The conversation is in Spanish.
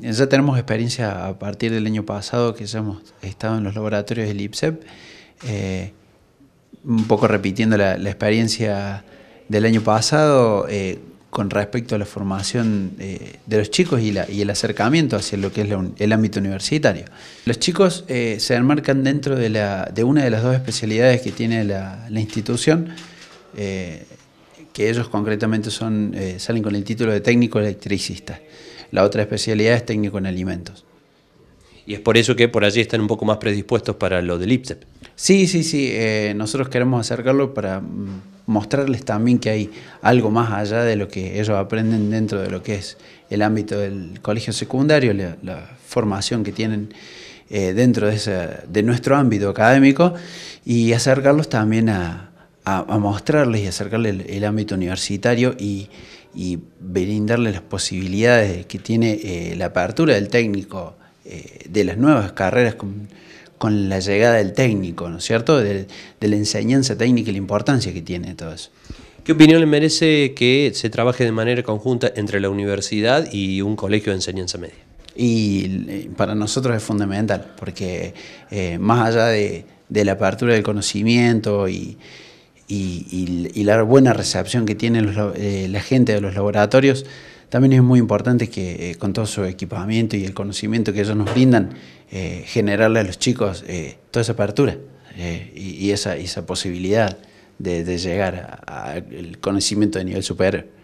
ya tenemos experiencia a partir del año pasado que ya hemos estado en los laboratorios del IPSEP, eh, un poco repitiendo la, experiencia del año pasado eh, con respecto a la formación eh, de los chicos y, el acercamiento hacia lo que es el ámbito universitario. Los chicos se enmarcan dentro de, una de las dos especialidades que tiene la, institución que ellos concretamente son, salen con el título de técnico electricista la otra especialidad es técnico en alimentos. Y es por eso que por allí están un poco más predispuestos para lo del IPSEP. Sí, sí, sí. Eh, nosotros queremos acercarlo para mm, mostrarles también que hay algo más allá de lo que ellos aprenden dentro de lo que es el ámbito del colegio secundario, la, formación que tienen eh, dentro de, nuestro ámbito académico y acercarlos también a, mostrarles y acercarles el ámbito universitario y y brindarle las posibilidades que tiene eh, la apertura del técnico, eh, de las nuevas carreras con, la llegada del técnico, ¿no es cierto? De, la enseñanza técnica y la importancia que tiene todo eso. ¿Qué opinión le merece que se trabaje de manera conjunta entre la universidad y un colegio de enseñanza media? Y eh, para nosotros es fundamental, porque más allá de la apertura del conocimiento y, y, la buena recepción que tiene eh, la gente de los laboratorios, también es muy importante que eh, con todo su equipamiento y el conocimiento que ellos nos brindan, eh, generarle a los chicos toda esa apertura y, esa, posibilidad de, de llegar al conocimiento de nivel superior.